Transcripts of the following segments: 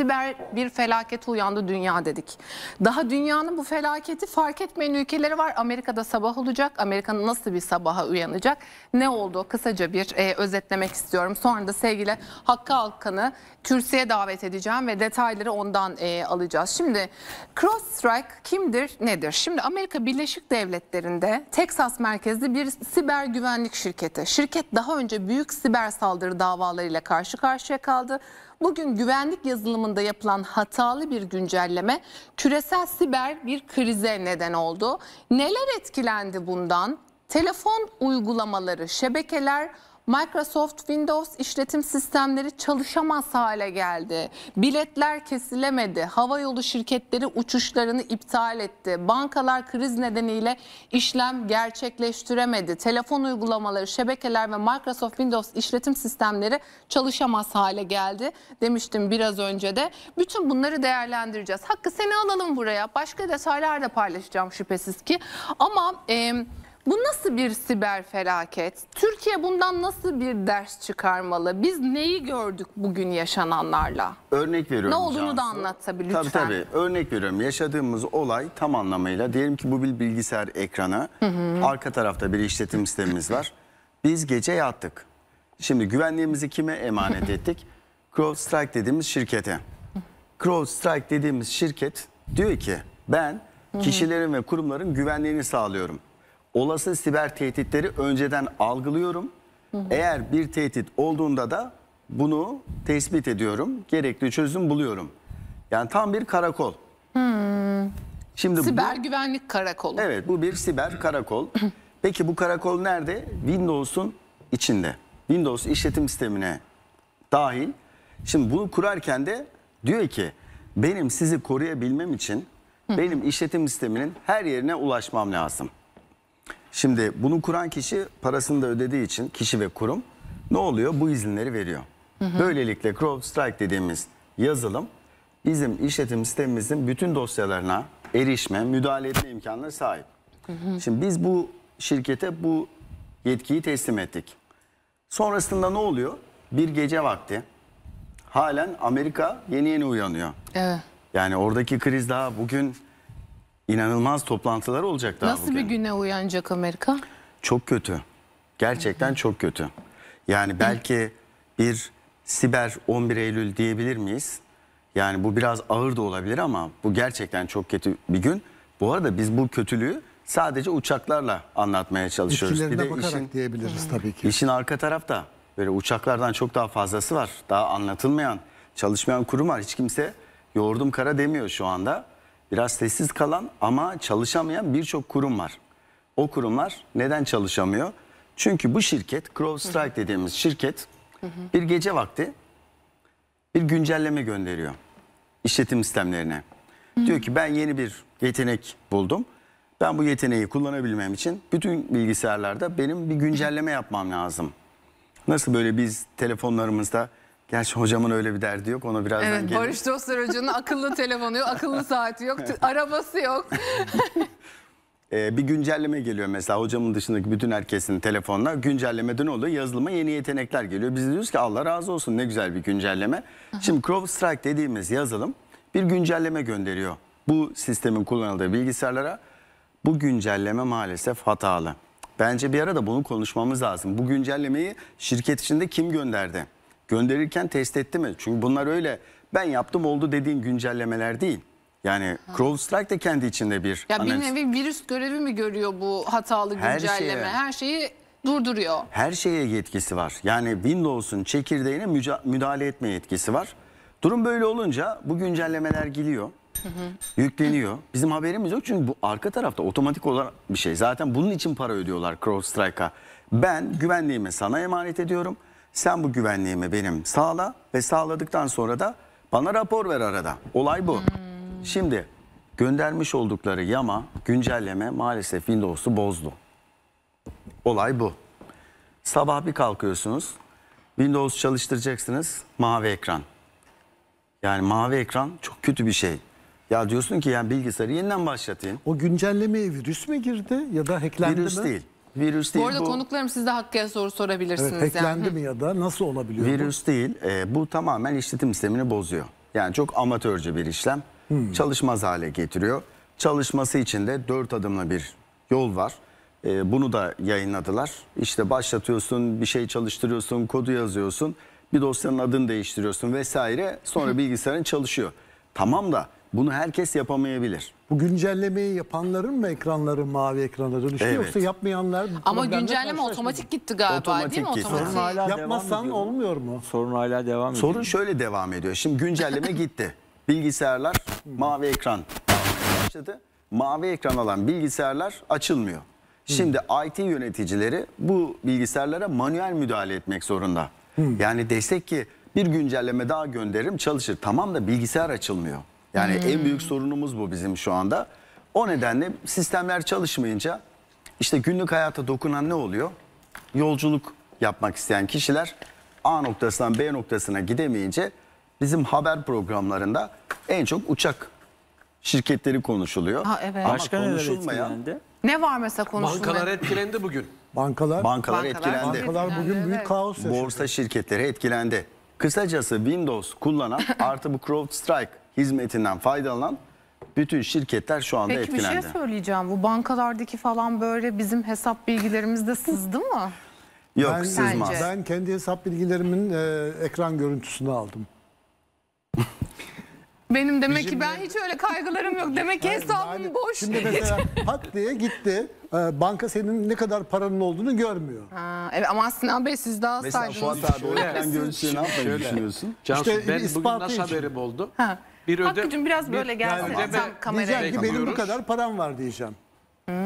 siber bir felaket uyandı dünya dedik. Daha dünyanın bu felaketi fark etmeyen ülkeleri var. Amerika'da sabah olacak. Amerika'nın nasıl bir sabaha uyanacak? Ne oldu? Kısaca bir e, özetlemek istiyorum. Sonra da sevgili Hakkı Alkan'ı kürsüye davet edeceğim ve detayları ondan e, alacağız. Şimdi CrossStrike kimdir, nedir? Şimdi Amerika Birleşik Devletleri'nde Texas merkezli bir siber güvenlik şirketi. Şirket daha önce büyük siber saldırı davalarıyla karşı karşıya kaldı bugün güvenlik yazılımında yapılan hatalı bir güncelleme küresel siber bir krize neden oldu. Neler etkilendi bundan? Telefon uygulamaları, şebekeler, Microsoft Windows işletim sistemleri çalışamaz hale geldi. Biletler kesilemedi. Havayolu şirketleri uçuşlarını iptal etti. Bankalar kriz nedeniyle işlem gerçekleştiremedi. Telefon uygulamaları, şebekeler ve Microsoft Windows işletim sistemleri çalışamaz hale geldi demiştim biraz önce de. Bütün bunları değerlendireceğiz. Hakkı seni alalım buraya. Başka detaylar da paylaşacağım şüphesiz ki. Ama e, bu nasıl bir siber felaket? Türkiye bundan nasıl bir ders çıkarmalı? Biz neyi gördük bugün yaşananlarla? Örnek veriyorum. Ne olduğunu Cansu. da anlat lütfen. Tabii tabii. Örnek veriyorum. Yaşadığımız olay tam anlamıyla diyelim ki bu bir bilgisayar ekranı. Hı hı. Arka tarafta bir işletim sistemimiz var. Biz gece yattık. Şimdi güvenliğimizi kime emanet ettik? CrowdStrike dediğimiz şirkete. CrowdStrike dediğimiz şirket diyor ki ben kişilerin ve kurumların güvenliğini sağlıyorum olası siber tehditleri önceden algılıyorum. Hı hı. Eğer bir tehdit olduğunda da bunu tespit ediyorum. Gerekli çözüm buluyorum. Yani tam bir karakol. Hmm. Şimdi siber bu, güvenlik karakolu. Evet bu bir siber karakol. Peki bu karakol nerede? Windows'un içinde. Windows işletim sistemine dahil. Şimdi bunu kurarken de diyor ki benim sizi koruyabilmem için benim işletim sisteminin her yerine ulaşmam lazım. Şimdi bunu kuran kişi parasını da ödediği için kişi ve kurum ne oluyor? Bu izinleri veriyor. Hı hı. Böylelikle Crowd Strike dediğimiz yazılım bizim işletim sistemimizin bütün dosyalarına erişme, müdahale etme imkanına sahip. Hı hı. Şimdi biz bu şirkete bu yetkiyi teslim ettik. Sonrasında ne oluyor? Bir gece vakti halen Amerika yeni yeni uyanıyor. Evet. Yani oradaki kriz daha bugün inanılmaz toplantılar olacak daha Nasıl bugün. bir güne uyanacak Amerika? Çok kötü. Gerçekten çok kötü. Yani belki bir siber 11 Eylül diyebilir miyiz? Yani bu biraz ağır da olabilir ama bu gerçekten çok kötü bir gün. Bu arada biz bu kötülüğü sadece uçaklarla anlatmaya çalışıyoruz. Bir de bakarak işin, diyebiliriz tabii ki. İşin arka tarafta böyle uçaklardan çok daha fazlası var. Daha anlatılmayan, çalışmayan kurum var. Hiç kimse yoğurdum kara demiyor şu anda biraz sessiz kalan ama çalışamayan birçok kurum var. O kurumlar neden çalışamıyor? Çünkü bu şirket Crow Strike dediğimiz şirket bir gece vakti bir güncelleme gönderiyor işletim sistemlerine. Diyor ki ben yeni bir yetenek buldum. Ben bu yeteneği kullanabilmem için bütün bilgisayarlarda benim bir güncelleme yapmam lazım. Nasıl böyle biz telefonlarımızda Gerçi hocamın öyle bir derdi yok. Ona birazdan evet, Barış Dostlar Hoca'nın akıllı telefonu yok, akıllı saati yok, arabası yok. ee, bir güncelleme geliyor mesela hocamın dışındaki bütün herkesin telefonuna. Güncellemeden oluyor yazılıma yeni yetenekler geliyor. Biz diyoruz ki Allah razı olsun ne güzel bir güncelleme. Şimdi Crow Strike dediğimiz yazılım bir güncelleme gönderiyor. Bu sistemin kullanıldığı bilgisayarlara bu güncelleme maalesef hatalı. Bence bir ara da bunu konuşmamız lazım. Bu güncellemeyi şirket içinde kim gönderdi? gönderirken test etti mi? Çünkü bunlar öyle ben yaptım oldu dediğin güncellemeler değil. Yani Crawl Strike de kendi içinde bir Ya bir nevi virüs görevi mi görüyor bu hatalı Her güncelleme? şeye. Her şeyi durduruyor. Her şeye yetkisi var. Yani Windows'un çekirdeğine müca- müdahale etme yetkisi var. Durum böyle olunca bu güncellemeler geliyor. yükleniyor. Bizim haberimiz yok çünkü bu arka tarafta otomatik olan bir şey. Zaten bunun için para ödüyorlar Crowdstrike'a. Ben güvenliğimi sana emanet ediyorum. Sen bu güvenliğimi benim sağla ve sağladıktan sonra da bana rapor ver arada. Olay bu. Hmm. Şimdi göndermiş oldukları yama güncelleme maalesef Windows'u bozdu. Olay bu. Sabah bir kalkıyorsunuz. Windows çalıştıracaksınız. Mavi ekran. Yani mavi ekran çok kötü bir şey. Ya diyorsun ki yani bilgisayarı yeniden başlatayım. O güncellemeye virüs mü girdi ya da hacklendi virüs mi? Virüs değil. Virüs değil bu. Arada bu... konuklarım siz de Hakkı'ya soru sorabilirsiniz. Evet, hacklendi yani. mi ya da nasıl olabiliyor Virüs bu? değil. E, bu tamamen işletim sistemini bozuyor. Yani çok amatörce bir işlem. Hmm. Çalışmaz hale getiriyor. Çalışması için de dört adımlı bir yol var. E, bunu da yayınladılar. İşte başlatıyorsun, bir şey çalıştırıyorsun, kodu yazıyorsun. Bir dosyanın adını değiştiriyorsun vesaire. Sonra bilgisayarın çalışıyor. Tamam da bunu herkes yapamayabilir. Bu güncellemeyi yapanların mı ekranları mavi ekrana dönüştü Evet. yoksa yapmayanlar Ama güncelleme otomatik gitti galiba Otomatik değil mi? gitti. Otomatik. Sorun hala devam yapmazsan olmuyor mu? Sorun hala devam ediyor. Sorun şöyle devam ediyor. Şimdi güncelleme gitti. Bilgisayarlar mavi ekran başladı. Mavi ekran alan bilgisayarlar açılmıyor. Şimdi IT yöneticileri bu bilgisayarlara manuel müdahale etmek zorunda. Hmm. Yani desek ki bir güncelleme daha gönderirim çalışır. Tamam da bilgisayar açılmıyor. Yani hmm. en büyük sorunumuz bu bizim şu anda. O nedenle sistemler çalışmayınca işte günlük hayata dokunan ne oluyor? Yolculuk yapmak isteyen kişiler A noktasından B noktasına gidemeyince bizim haber programlarında en çok uçak şirketleri konuşuluyor. Ha, evet. Ama Başka konuşulmayan... Ne var mesela konuşulmayan? Bankalar etkilendi bugün. Bankalar, bankalar, bankalar etkilendi. Bankalar bugün etkilendi, büyük kaos yaşadı. Borsa şirketleri etkilendi. Kısacası Windows kullanan artı bu Crowd Strike hizmetinden faydalanan bütün şirketler şu anda Peki, etkilendi. Peki bir şey söyleyeceğim. Bu bankalardaki falan böyle bizim hesap bilgilerimizde sızdı mı? Yok ben, sızmaz. Bence. Ben kendi hesap bilgilerimin e, ekran görüntüsünü aldım. Benim demek Bizimle... ki ben hiç öyle kaygılarım yok. Demek ki hesabım yani, boş. Şimdi mesela pat diye gitti. E, banka senin ne kadar paranın olduğunu görmüyor. Ha, evet ama Sinan Bey siz daha mesela saydınız. Mesela Fuat abi o ekran görüntüsünü ne yapmayı düşünüyorsun? Cansu işte, ben bugün nasıl için. haberim oldu? Ha. Bir öde... Hakkı'cım biraz böyle gelsin. Yani tam kameraya. Diyeceğim ki benim bu kadar param var diyeceğim.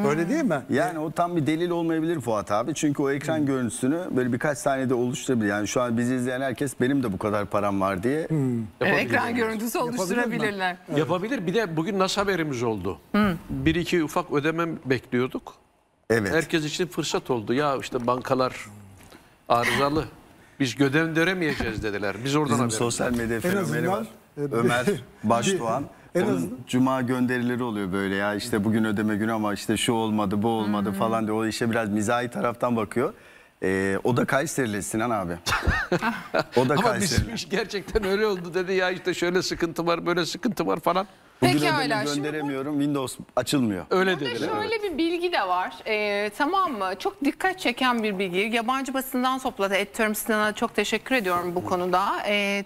Öyle değil mi? Yani o tam bir delil olmayabilir Fuat abi. Çünkü o ekran hmm. görüntüsünü böyle birkaç saniyede oluşturabilir. Yani şu an bizi izleyen herkes benim de bu kadar param var diye. Hmm. Evet, ekran görüntüsü oluşturabilirler. Evet. Yapabilir. Bir de bugün nasıl haberimiz oldu? Hmm. Bir iki ufak ödemem bekliyorduk. Evet. Herkes için fırsat oldu. Ya işte bankalar arızalı. Biz gödem döremeyeceğiz dediler. Biz oradan Bizim sosyal medya fenomeni var. Ee, Ömer Başdoğan. en azından... Cuma gönderileri oluyor böyle ya işte bugün ödeme günü ama işte şu olmadı bu olmadı hmm. falan diyor. O işe biraz mizahi taraftan bakıyor. Ee, o da Kayserili Sinan abi. o da Ama bizim iş gerçekten öyle oldu dedi ya işte şöyle sıkıntı var böyle sıkıntı var falan. Bugün Peki ödeme hala, gönderemiyorum bu... Windows açılmıyor. Öyle dedi. şöyle evet. bir bilgi de var. Ee, tamam mı? Çok dikkat çeken bir bilgi. Yabancı basından topladı. Ediyorum Sinan'a çok teşekkür ediyorum bu konuda. Ee,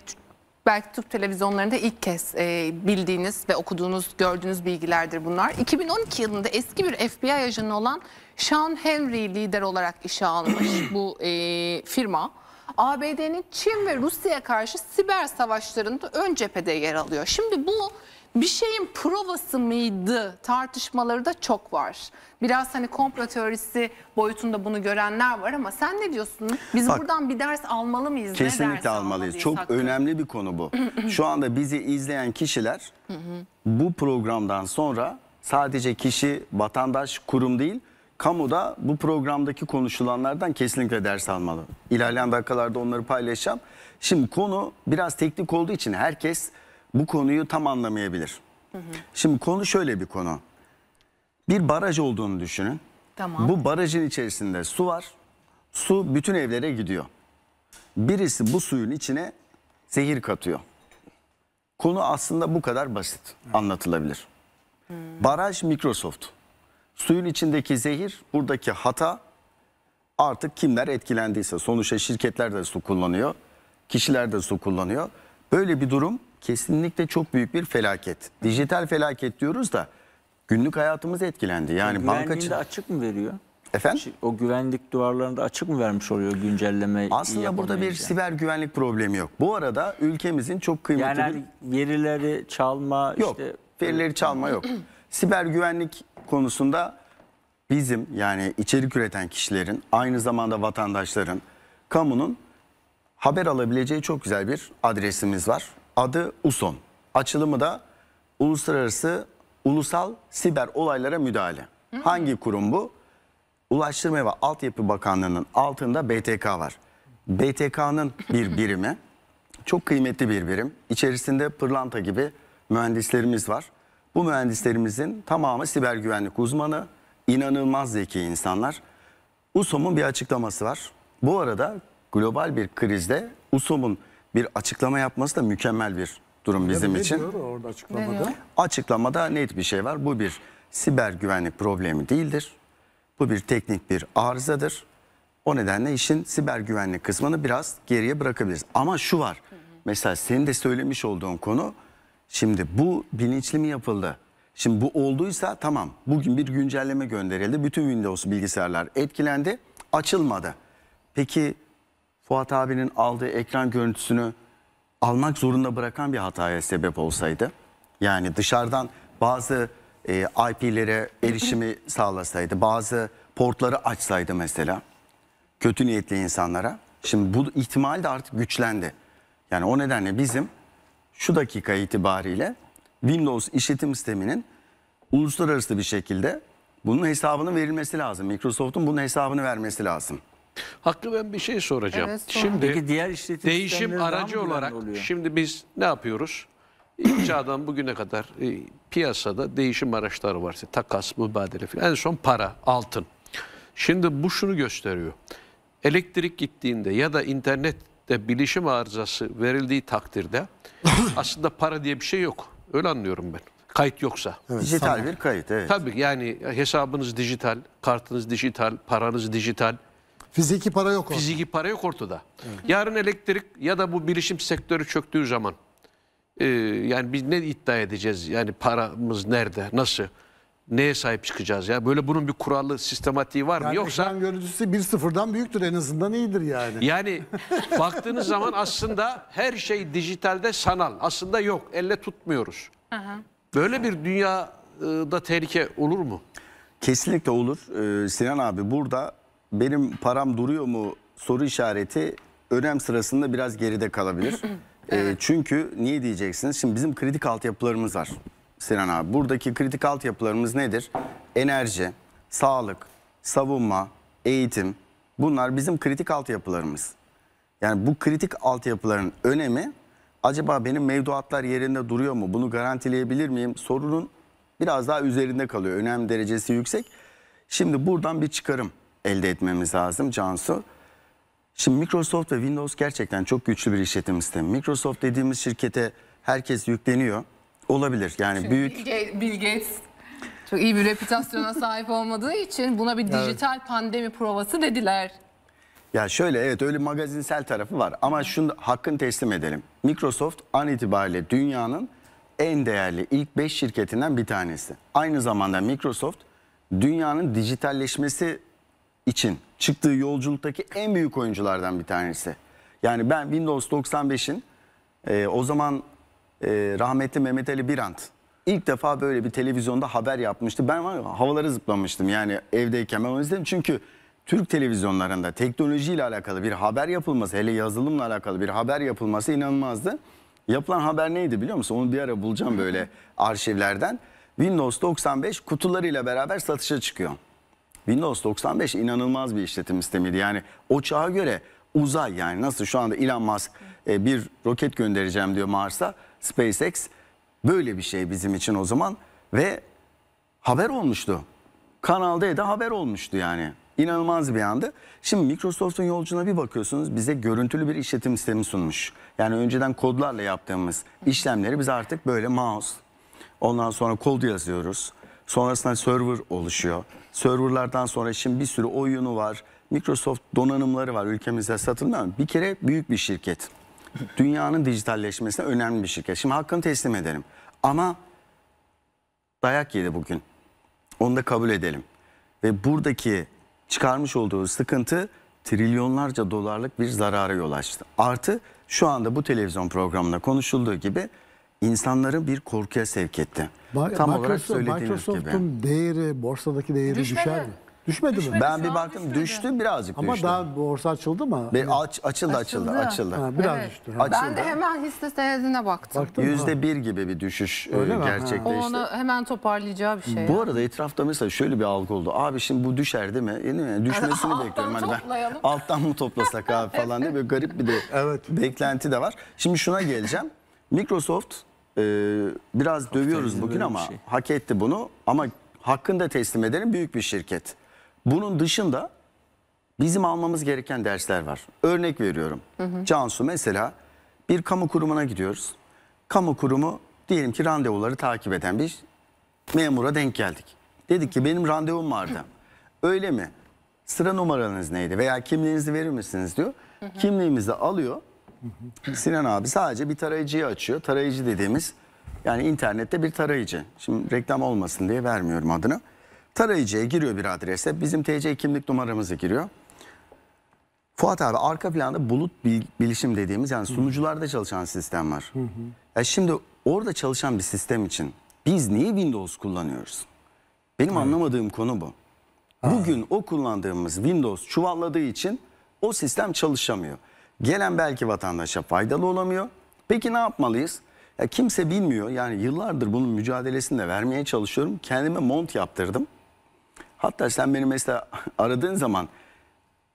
belki Türk televizyonlarında ilk kez e, bildiğiniz ve okuduğunuz, gördüğünüz bilgilerdir bunlar. 2012 yılında eski bir FBI ajanı olan Sean Henry lider olarak işe almış bu e, firma. ABD'nin Çin ve Rusya'ya karşı siber savaşlarında ön cephede yer alıyor. Şimdi bu bir şeyin provası mıydı tartışmaları da çok var. Biraz hani komplo teorisi boyutunda bunu görenler var ama sen ne diyorsun? Biz Bak, buradan bir ders almalı mıyız? Kesinlikle almalıyız. Çok hakkında? önemli bir konu bu. Şu anda bizi izleyen kişiler bu programdan sonra sadece kişi, vatandaş, kurum değil kamuda bu programdaki konuşulanlardan kesinlikle ders almalı. İlerleyen dakikalarda onları paylaşacağım. Şimdi konu biraz teknik olduğu için herkes bu konuyu tam anlamayabilir. Hı hı. Şimdi konu şöyle bir konu. Bir baraj olduğunu düşünün. Tamam. Bu barajın içerisinde su var. Su bütün evlere gidiyor. Birisi bu suyun içine zehir katıyor. Konu aslında bu kadar basit anlatılabilir. Hmm. Baraj Microsoft. Suyun içindeki zehir, buradaki hata artık kimler etkilendiyse. Sonuçta şirketler de su kullanıyor, kişiler de su kullanıyor. Böyle bir durum kesinlikle çok büyük bir felaket. Dijital felaket diyoruz da günlük hayatımız etkilendi. Yani e, banka bankacı... açık mı veriyor? Efendim? O güvenlik duvarlarında açık mı vermiş oluyor güncelleme? Aslında burada bir siber güvenlik problemi yok. Bu arada ülkemizin çok kıymetli yani bir... verileri çalma yok, işte... verileri çalma yok. siber güvenlik konusunda bizim yani içerik üreten kişilerin aynı zamanda vatandaşların kamunun haber alabileceği çok güzel bir adresimiz var. Adı USON. Açılımı da Uluslararası Ulusal Siber Olaylara Müdahale. Hı hı. Hangi kurum bu? Ulaştırma ve Altyapı Bakanlığı'nın altında BTK var. BTK'nın bir birimi, çok kıymetli bir birim. İçerisinde pırlanta gibi mühendislerimiz var. Bu mühendislerimizin tamamı siber güvenlik uzmanı, İnanılmaz zeki insanlar. USOM'un bir açıklaması var. Bu arada global bir krizde USOM'un bir açıklama yapması da mükemmel bir durum bizim ne için. orada açıklamada? Açıklamada net bir şey var. Bu bir siber güvenlik problemi değildir. Bu bir teknik bir arızadır. O nedenle işin siber güvenlik kısmını biraz geriye bırakabiliriz. Ama şu var. Mesela senin de söylemiş olduğun konu şimdi bu bilinçli mi yapıldı? Şimdi bu olduysa tamam. Bugün bir güncelleme gönderildi. Bütün Windows bilgisayarlar etkilendi. Açılmadı. Peki Fuat abinin aldığı ekran görüntüsünü almak zorunda bırakan bir hataya sebep olsaydı. Yani dışarıdan bazı e, IP'lere erişimi sağlasaydı, bazı portları açsaydı mesela kötü niyetli insanlara. Şimdi bu ihtimal de artık güçlendi. Yani o nedenle bizim şu dakika itibariyle Windows işletim sisteminin uluslararası bir şekilde bunun hesabının verilmesi lazım. Microsoft'un bunun hesabını vermesi lazım. Hakkı ben bir şey soracağım. Evet, şimdi Peki diğer değişim aracı olarak şimdi biz ne yapıyoruz? İlçadan bugüne kadar e, piyasada değişim araçları var. İşte takas, mübadele falan. En son para, altın. Şimdi bu şunu gösteriyor. Elektrik gittiğinde ya da internette bilişim arızası verildiği takdirde aslında para diye bir şey yok. Öyle anlıyorum ben. Kayıt yoksa. Evet, dijital tamam. bir kayıt evet. Tabii yani hesabınız dijital, kartınız dijital, paranız dijital. Fiziki para yok orada. Fiziki para yok ortada. Evet. Yarın elektrik ya da bu bilişim sektörü çöktüğü zaman e, yani biz ne iddia edeceğiz? Yani paramız nerede? Nasıl? Neye sahip çıkacağız ya? Böyle bunun bir kurallı sistematiği var mı? Yani Yoksa ekran görüntüsü bir sıfırdan büyüktür en azından iyidir yani. Yani baktığınız zaman aslında her şey dijitalde sanal. Aslında yok. Elle tutmuyoruz. Aha. Böyle bir dünyada tehlike olur mu? Kesinlikle olur. Ee, Sinan abi burada benim param duruyor mu soru işareti önem sırasında biraz geride kalabilir. e, çünkü niye diyeceksiniz? Şimdi bizim kritik altyapılarımız var Sinan abi. Buradaki kritik altyapılarımız nedir? Enerji, sağlık, savunma, eğitim. Bunlar bizim kritik altyapılarımız. Yani bu kritik altyapıların önemi acaba benim mevduatlar yerinde duruyor mu? Bunu garantileyebilir miyim? Sorunun biraz daha üzerinde kalıyor. Önem derecesi yüksek. Şimdi buradan bir çıkarım elde etmemiz lazım Cansu. Şimdi Microsoft ve Windows gerçekten çok güçlü bir işletim sistemi. Microsoft dediğimiz şirkete herkes yükleniyor. Olabilir yani Çünkü büyük... Bill Gates çok iyi bir reputasyona sahip olmadığı için buna bir dijital evet. pandemi provası dediler. Ya şöyle evet öyle magazinsel tarafı var ama şunu hakkını teslim edelim. Microsoft an itibariyle dünyanın en değerli ilk 5 şirketinden bir tanesi. Aynı zamanda Microsoft dünyanın dijitalleşmesi için çıktığı yolculuktaki en büyük oyunculardan bir tanesi. Yani ben Windows 95'in e, o zaman e, rahmetli Mehmet Ali Birant ilk defa böyle bir televizyonda haber yapmıştı. Ben var havalara zıplamıştım yani evdeyken ben onu izledim. Çünkü Türk televizyonlarında teknolojiyle alakalı bir haber yapılması, hele yazılımla alakalı bir haber yapılması inanılmazdı. Yapılan haber neydi biliyor musun? Onu bir ara bulacağım böyle arşivlerden. Windows 95 kutularıyla beraber satışa çıkıyor. Windows 95 inanılmaz bir işletim sistemiydi. Yani o çağa göre uzay yani nasıl şu anda Elon Musk e, bir roket göndereceğim diyor Mars'a SpaceX böyle bir şey bizim için o zaman ve haber olmuştu. kanalda da haber olmuştu yani. İnanılmaz bir andı Şimdi Microsoft'un yolcuna bir bakıyorsunuz bize görüntülü bir işletim sistemi sunmuş. Yani önceden kodlarla yaptığımız işlemleri biz artık böyle mouse, ondan sonra kod yazıyoruz. Sonrasında server oluşuyor. Serverlardan sonra şimdi bir sürü oyunu var. Microsoft donanımları var ülkemizde satılmıyor. Bir kere büyük bir şirket. Dünyanın dijitalleşmesine önemli bir şirket. Şimdi hakkını teslim ederim. Ama dayak yedi bugün. Onu da kabul edelim. Ve buradaki çıkarmış olduğu sıkıntı trilyonlarca dolarlık bir zarara yol açtı. Artı şu anda bu televizyon programında konuşulduğu gibi insanları bir korkuya sevk etti. Ma Tam olarak Microsoft'un değeri, borsadaki değeri Düşmedi. düşer mi? Düşmedi, düşmedi mi? Ben bir baktım düşmedi. düştü birazcık Ama düştü. Ama daha borsa açıldı mı? Be, aç, açıldı açıldı açıldı. açıldı. Ha, biraz evet. düştü. Açıldı. Ben de hemen hisse senedine baktım. Yüzde bir gibi bir düşüş e, Öyle gerçekleşti. O onu hemen toparlayacağı bir şey. Bu yani. arada etrafta mesela şöyle bir algı oldu. Abi şimdi bu düşer değil mi? Yani e, Düşmesini alttan bekliyorum. Hani ben, alttan mı toplasak abi falan diye böyle garip bir de evet. beklenti de var. Şimdi şuna geleceğim. Microsoft ee, biraz dövüyoruz bugün ama şey. hak etti bunu ama hakkında teslim edelim büyük bir şirket. Bunun dışında bizim almamız gereken dersler var. Örnek veriyorum. Hı hı. Cansu mesela bir kamu kurumuna gidiyoruz. Kamu kurumu diyelim ki randevuları takip eden bir memura denk geldik. Dedik ki benim randevum vardı. Öyle mi? Sıra numaranız neydi veya kimliğinizi verir misiniz diyor. Hı hı. Kimliğimizi alıyor. Sinan abi sadece bir tarayıcıyı açıyor. Tarayıcı dediğimiz yani internette bir tarayıcı. Şimdi reklam olmasın diye vermiyorum adını. Tarayıcıya giriyor bir adrese. Bizim TC kimlik numaramızı giriyor. Fuat abi arka planda bulut bilişim dediğimiz yani sunucularda çalışan sistem var. Hı e Ya şimdi orada çalışan bir sistem için biz niye Windows kullanıyoruz? Benim hı. anlamadığım konu bu. Ha. Bugün o kullandığımız Windows çuvalladığı için o sistem çalışamıyor. Gelen belki vatandaşa faydalı olamıyor. Peki ne yapmalıyız? Ya kimse bilmiyor. Yani yıllardır bunun mücadelesini de vermeye çalışıyorum. Kendime mont yaptırdım. Hatta sen beni mesela aradığın zaman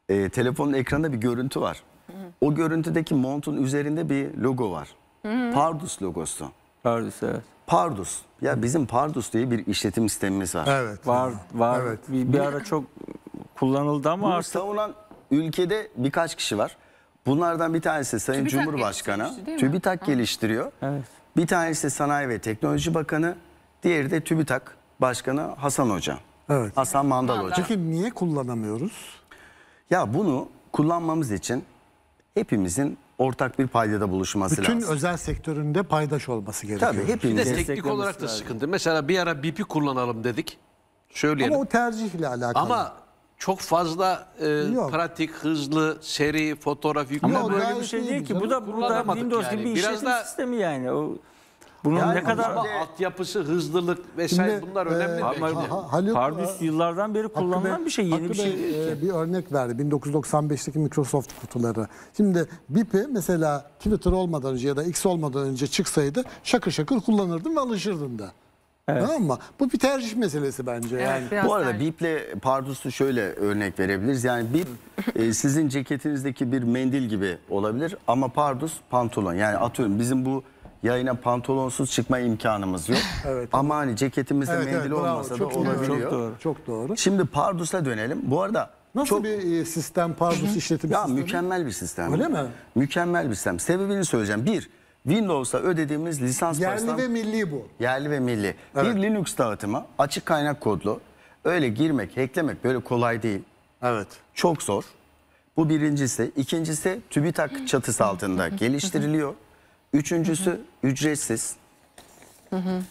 e, telefonun ekranında bir görüntü var. O görüntüdeki montun üzerinde bir logo var. Pardus logosu. Pardus evet. Pardus. Ya bizim Pardus diye bir işletim sistemimiz var. Evet. Var var. Evet. Bir, bir ara çok kullanıldı ama Bunu artık savunan ülkede birkaç kişi var. Bunlardan bir tanesi Sayın TÜBİTAK Cumhurbaşkanı TÜBİTAK ha. geliştiriyor. Evet. Bir tanesi Sanayi ve Teknoloji Bakanı, diğeri de TÜBİTAK Başkanı Hasan Hoca. Evet. Hasan Mandal Hoca. Peki niye kullanamıyoruz? Ya bunu kullanmamız için hepimizin ortak bir paydada buluşması Bütün lazım. Bütün özel sektöründe paydaş olması gerekiyor. Tabii hepimiz bir de teknik olarak da lazım. sıkıntı. Mesela bir ara BP kullanalım dedik. Şöyle Ama o tercihle alakalı. Ama çok fazla e, pratik, hızlı, seri, fotoğraf yükleme. Ama Yok, böyle bir şey değil iyiydi ki. Bu da, bu da Windows yani. gibi bir Biraz işletim da- sistemi yani. O, bunun Yani ne kadar... Ama altyapısı, hızlılık vesaire Şimdi, bunlar önemli. ama- e, belki yıllardan beri kullanılan Hakkı bir şey. Yeni Hakkı bir şey değil. e, bir örnek verdi 1995'teki Microsoft kutuları. Şimdi BIP'i mesela Twitter olmadan önce ya da X olmadan önce çıksaydı şakır şakır kullanırdın ve alışırdın da. Evet. Tamam mı? Bu bir tercih meselesi bence evet, yani. Bu arada tercih. Bip'le Pardus'u şöyle örnek verebiliriz. Yani Bip e, sizin ceketinizdeki bir mendil gibi olabilir ama Pardus pantolon. Yani atıyorum bizim bu yayına pantolonsuz çıkma imkanımız yok. evet. Ama hani ceketimizde evet, mendil evet, bravo. olmasa çok da olabiliyor. Çok doğru. Çok doğru. Şimdi Pardus'a dönelim. Bu arada Nasıl çok... bir e, sistem Pardus işletim ya, sistemi? mükemmel bir sistem. Öyle mi? Mükemmel bir sistem. Sebebini söyleyeceğim. Bir, Windows'a ödediğimiz lisans Yerli parasından... ve milli bu. Yerli ve milli. Evet. Bir Linux dağıtımı açık kaynak kodlu. Öyle girmek, hacklemek böyle kolay değil. Evet. Çok zor. Bu birincisi. İkincisi TÜBİTAK çatısı altında geliştiriliyor. Üçüncüsü ücretsiz.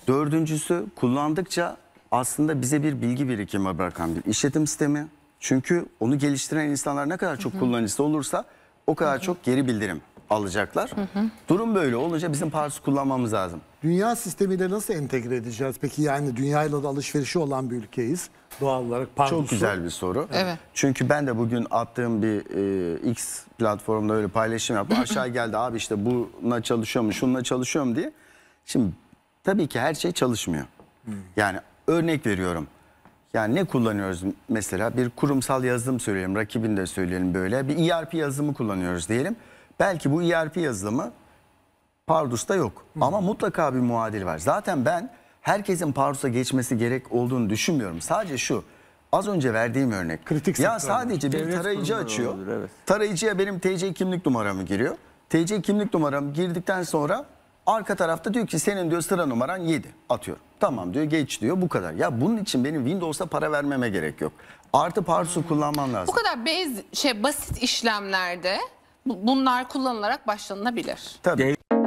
Dördüncüsü kullandıkça aslında bize bir bilgi birikimi bırakan bir işletim sistemi. Çünkü onu geliştiren insanlar ne kadar çok kullanıcısı olursa o kadar çok geri bildirim alacaklar. Hı hı. Durum böyle olunca bizim parası kullanmamız lazım. Dünya sistemiyle nasıl entegre edeceğiz? Peki yani dünyayla da alışverişi olan bir ülkeyiz doğal olarak. Pardusu. Çok güzel bir soru. Evet. Çünkü ben de bugün attığım bir e, X platformda öyle paylaşım yaptım. Aşağı geldi abi işte buna çalışıyorum, şununla çalışıyorum diye. Şimdi tabii ki her şey çalışmıyor. Hmm. Yani örnek veriyorum. Yani ne kullanıyoruz mesela? Bir kurumsal yazılım söyleyelim, rakibini de söyleyelim böyle. Bir ERP yazılımı kullanıyoruz diyelim. Belki bu ERP yazılımı Pardus'ta yok. Hı. Ama mutlaka bir muadil var. Zaten ben herkesin Pardus'a geçmesi gerek olduğunu düşünmüyorum. Sadece şu az önce verdiğim örnek. Kritik ya sadece bir tarayıcı açıyor. Olur, evet. Tarayıcıya benim TC kimlik numaramı giriyor. TC kimlik numaramı girdikten sonra arka tarafta diyor ki senin diyor sıra numaran 7 atıyorum. Tamam diyor geç diyor bu kadar. Ya bunun için benim Windows'a para vermeme gerek yok. Artı Pardus'u kullanmam lazım. Bu kadar bez, şey, basit işlemlerde bunlar kullanılarak başlanılabilir. Tabii.